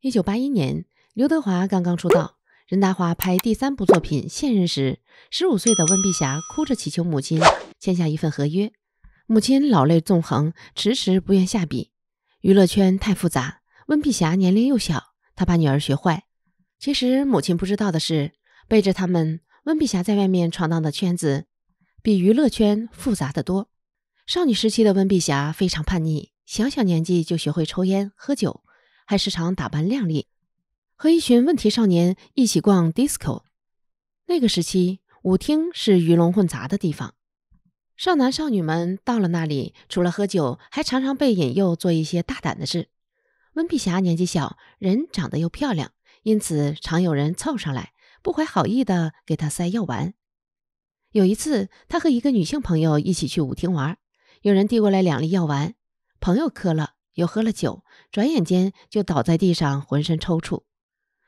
一九八一年，刘德华刚刚出道，任达华拍第三部作品《现任》时，十五岁的温碧霞哭着祈求母亲签下一份合约，母亲老泪纵横，迟迟不愿下笔。娱乐圈太复杂，温碧霞年龄又小，她怕女儿学坏。其实母亲不知道的是，背着他们，温碧霞在外面闯荡的圈子比娱乐圈复杂的多。少女时期的温碧霞非常叛逆，小小年纪就学会抽烟喝酒，还时常打扮靓丽，和一群问题少年一起逛迪斯科。那个时期，舞厅是鱼龙混杂的地方，少男少女们到了那里，除了喝酒，还常常被引诱做一些大胆的事。温碧霞年纪小，人长得又漂亮，因此常有人凑上来，不怀好意地给她塞药丸。有一次，她和一个女性朋友一起去舞厅玩。有人递过来两粒药丸，朋友磕了，又喝了酒，转眼间就倒在地上，浑身抽搐。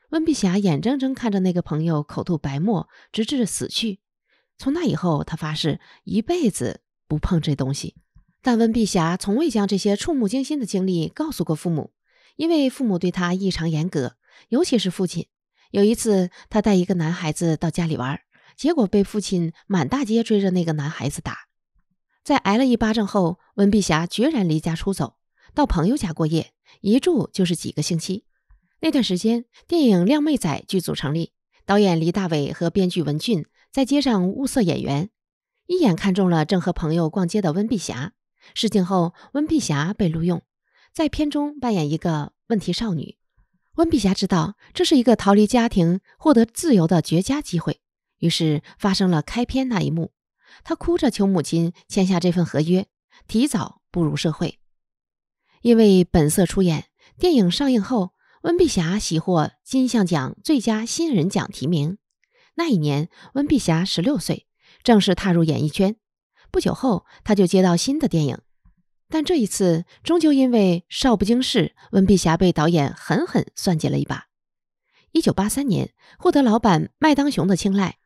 温碧霞眼睁睁看着那个朋友口吐白沫，直至死去。从那以后，她发誓一辈子不碰这东西。但温碧霞从未将这些触目惊心的经历告诉过父母，因为父母对她异常严格，尤其是父亲。有一次，她带一个男孩子到家里玩，结果被父亲满大街追着那个男孩子打。在挨了一巴掌后，温碧霞决然离家出走，到朋友家过夜，一住就是几个星期。那段时间，电影《靓妹仔》剧组成立，导演黎大伟和编剧文俊在街上物色演员，一眼看中了正和朋友逛街的温碧霞。试镜后，温碧霞被录用，在片中扮演一个问题少女。温碧霞知道这是一个逃离家庭、获得自由的绝佳机会，于是发生了开篇那一幕。他哭着求母亲签下这份合约，提早步入社会。因为本色出演，电影上映后，温碧霞喜获金像奖最佳新人奖提名。那一年，温碧霞十六岁，正式踏入演艺圈。不久后，她就接到新的电影，但这一次终究因为少不经事，温碧霞被导演狠狠算计了一把。一九八三年，获得老板麦当雄的青睐。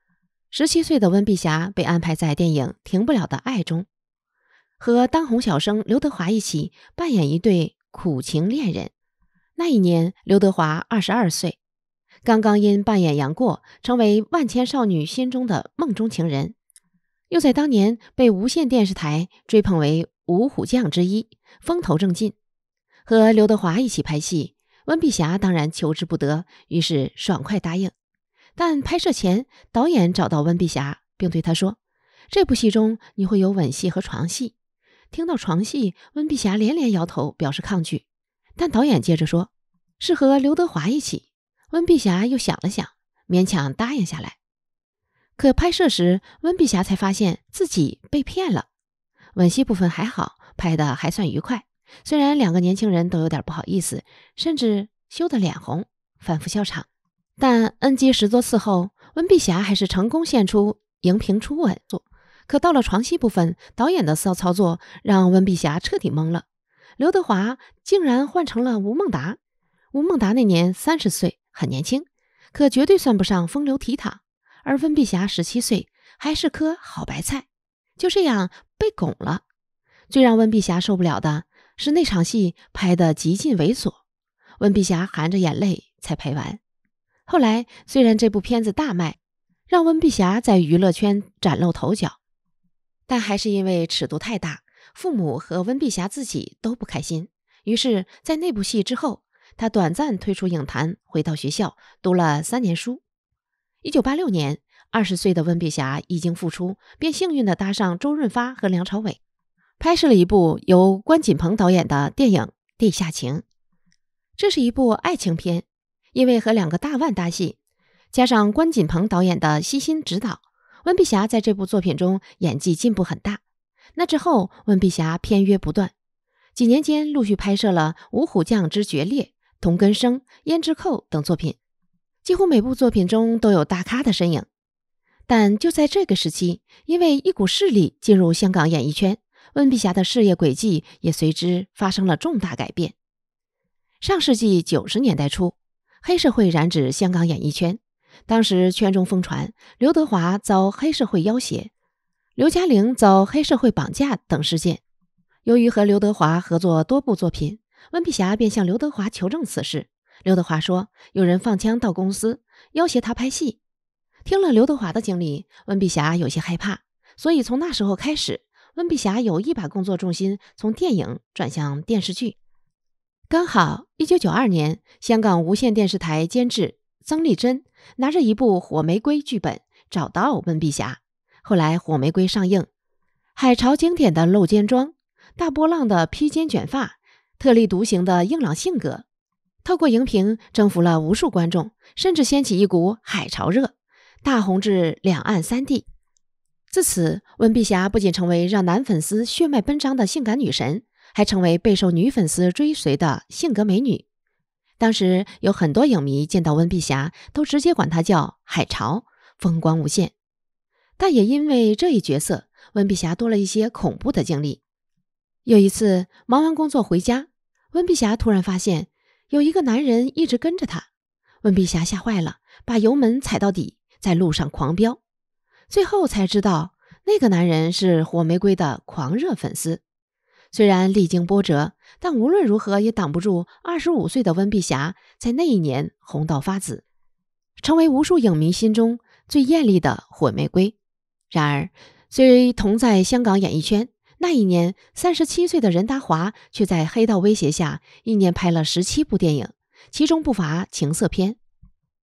十七岁的温碧霞被安排在电影《停不了的爱》中，和当红小生刘德华一起扮演一对苦情恋人。那一年，刘德华二十二岁，刚刚因扮演杨过成为万千少女心中的梦中情人，又在当年被无线电视台追捧为五虎将之一，风头正劲。和刘德华一起拍戏，温碧霞当然求之不得，于是爽快答应。但拍摄前，导演找到温碧霞，并对她说：“这部戏中你会有吻戏和床戏。”听到床戏，温碧霞连连摇头，表示抗拒。但导演接着说：“是和刘德华一起。”温碧霞又想了想，勉强答应下来。可拍摄时，温碧霞才发现自己被骗了。吻戏部分还好，拍的还算愉快，虽然两个年轻人都有点不好意思，甚至羞得脸红，反复笑场。但 NG 十多次后，温碧霞还是成功献出荧屏初吻。可到了床戏部分，导演的骚操作让温碧霞彻底懵了。刘德华竟然换成了吴孟达。吴孟达那年三十岁，很年轻，可绝对算不上风流倜傥。而温碧霞十七岁，还是颗好白菜，就这样被拱了。最让温碧霞受不了的是那场戏拍得极尽猥琐，温碧霞含着眼泪才拍完。后来，虽然这部片子大卖，让温碧霞在娱乐圈崭露头角，但还是因为尺度太大，父母和温碧霞自己都不开心。于是，在那部戏之后，她短暂退出影坛，回到学校读了三年书。一九八六年，二十岁的温碧霞一经复出，便幸运地搭上周润发和梁朝伟，拍摄了一部由关锦鹏导演的电影《地下情》，这是一部爱情片。因为和两个大腕搭戏，加上关锦鹏导演的悉心指导，温碧霞在这部作品中演技进步很大。那之后，温碧霞片约不断，几年间陆续拍摄了《五虎将之决裂》《同根生》《胭脂扣》等作品，几乎每部作品中都有大咖的身影。但就在这个时期，因为一股势力进入香港演艺圈，温碧霞的事业轨迹也随之发生了重大改变。上世纪九十年代初。黑社会染指香港演艺圈，当时圈中疯传刘德华遭黑社会要挟、刘嘉玲遭黑社会绑架等事件。由于和刘德华合作多部作品，温碧霞便向刘德华求证此事。刘德华说，有人放枪到公司要挟他拍戏。听了刘德华的经历，温碧霞有些害怕，所以从那时候开始，温碧霞有意把工作重心从电影转向电视剧。刚好，一九九二年，香港无线电视台监制曾丽珍拿着一部《火玫瑰》剧本找到温碧霞。后来，《火玫瑰》上映，海潮经典的露肩装、大波浪的披肩卷发、特立独行的硬朗性格，透过荧屏征服了无数观众，甚至掀起一股海潮热，大红至两岸三地。自此，温碧霞不仅成为让男粉丝血脉奔张的性感女神。还成为备受女粉丝追随的性格美女。当时有很多影迷见到温碧霞，都直接管她叫“海潮”，风光无限。但也因为这一角色，温碧霞多了一些恐怖的经历。有一次，忙完工作回家，温碧霞突然发现有一个男人一直跟着她。温碧霞吓坏了，把油门踩到底，在路上狂飙。最后才知道，那个男人是火玫瑰的狂热粉丝。虽然历经波折，但无论如何也挡不住二十五岁的温碧霞在那一年红到发紫，成为无数影迷心中最艳丽的火玫瑰。然而，虽同在香港演艺圈，那一年三十七岁的任达华却在黑道威胁下一年拍了十七部电影，其中不乏情色片。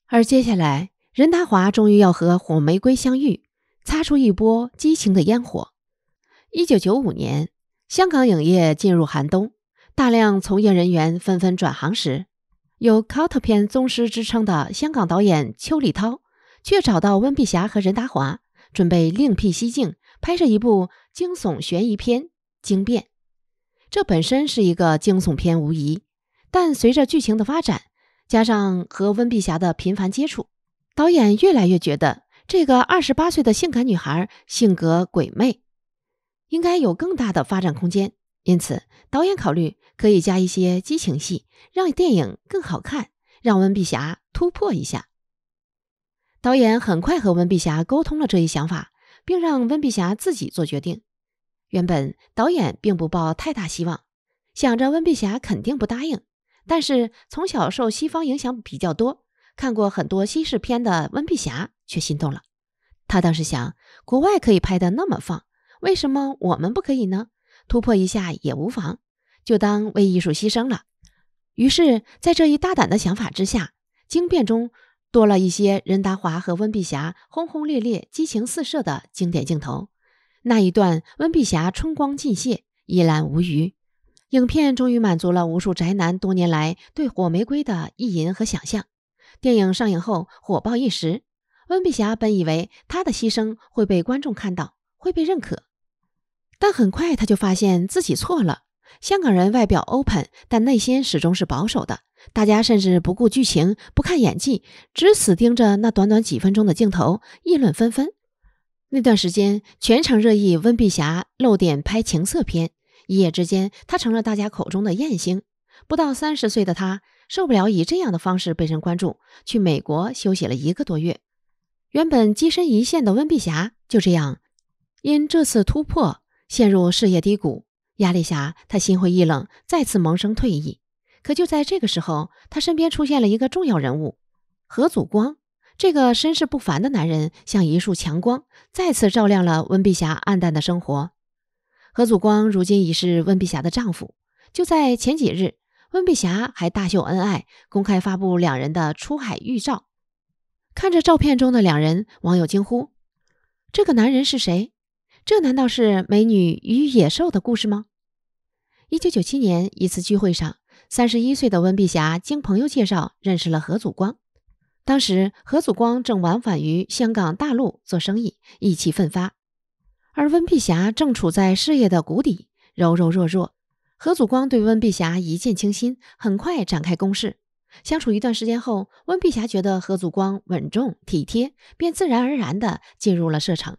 而接下来，任达华终于要和火玫瑰相遇，擦出一波激情的烟火。一九九五年。香港影业进入寒冬，大量从业人员纷纷转行时，有 “cult 片宗师”之称的香港导演邱礼涛，却找到温碧霞和任达华，准备另辟蹊径拍摄一部惊悚悬疑片《惊变》。这本身是一个惊悚片无疑，但随着剧情的发展，加上和温碧霞的频繁接触，导演越来越觉得这个二十八岁的性感女孩性格鬼魅。应该有更大的发展空间，因此导演考虑可以加一些激情戏，让电影更好看，让温碧霞突破一下。导演很快和温碧霞沟通了这一想法，并让温碧霞自己做决定。原本导演并不抱太大希望，想着温碧霞肯定不答应，但是从小受西方影响比较多，看过很多西式片的温碧霞却心动了。她倒是想，国外可以拍得那么放。为什么我们不可以呢？突破一下也无妨，就当为艺术牺牲了。于是，在这一大胆的想法之下，惊变中多了一些任达华和温碧霞轰轰烈烈、激情四射的经典镜头。那一段温碧霞春光尽泄，一览无余。影片终于满足了无数宅男多年来对火玫瑰的意淫和想象。电影上映后火爆一时。温碧霞本以为她的牺牲会被观众看到，会被认可。但很快他就发现自己错了。香港人外表 open，但内心始终是保守的。大家甚至不顾剧情，不看演技，只死盯着那短短几分钟的镜头，议论纷纷。那段时间，全场热议温碧霞露点拍情色片，一夜之间，她成了大家口中的艳星。不到三十岁的她受不了以这样的方式被人关注，去美国休息了一个多月。原本跻身一线的温碧霞就这样，因这次突破。陷入事业低谷，压力下他心灰意冷，再次萌生退意。可就在这个时候，他身边出现了一个重要人物——何祖光。这个身世不凡的男人，像一束强光，再次照亮了温碧霞暗淡的生活。何祖光如今已是温碧霞的丈夫。就在前几日，温碧霞还大秀恩爱，公开发布两人的出海预照。看着照片中的两人，网友惊呼：“这个男人是谁？”这难道是美女与野兽的故事吗？一九九七年一次聚会上，三十一岁的温碧霞经朋友介绍认识了何祖光。当时何祖光正往返于香港、大陆做生意，意气奋发；而温碧霞正处在事业的谷底，柔柔弱弱。何祖光对温碧霞一见倾心，很快展开攻势。相处一段时间后，温碧霞觉得何祖光稳重体贴，便自然而然的进入了射程。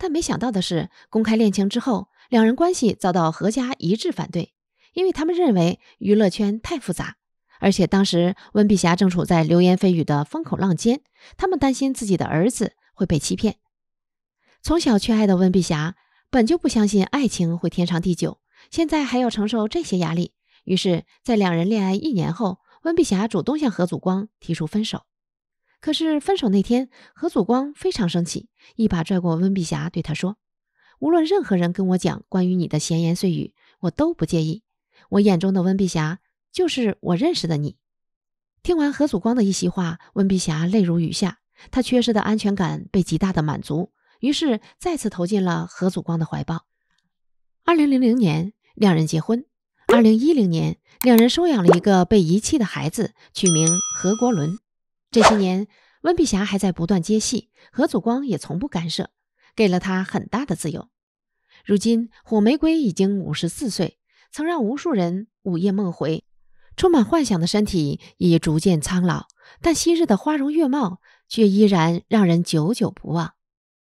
但没想到的是，公开恋情之后，两人关系遭到何家一致反对，因为他们认为娱乐圈太复杂，而且当时温碧霞正处在流言蜚语的风口浪尖，他们担心自己的儿子会被欺骗。从小缺爱的温碧霞本就不相信爱情会天长地久，现在还要承受这些压力，于是，在两人恋爱一年后，温碧霞主动向何祖光提出分手。可是分手那天，何祖光非常生气，一把拽过温碧霞，对她说：“无论任何人跟我讲关于你的闲言碎语，我都不介意。我眼中的温碧霞，就是我认识的你。”听完何祖光的一席话，温碧霞泪如雨下，她缺失的安全感被极大的满足，于是再次投进了何祖光的怀抱。二零零零年，两人结婚；二零一零年，两人收养了一个被遗弃的孩子，取名何国伦。这些年，温碧霞还在不断接戏，何祖光也从不干涉，给了她很大的自由。如今，火玫瑰已经五十四岁，曾让无数人午夜梦回，充满幻想的身体已逐渐苍老，但昔日的花容月貌却依然让人久久不忘。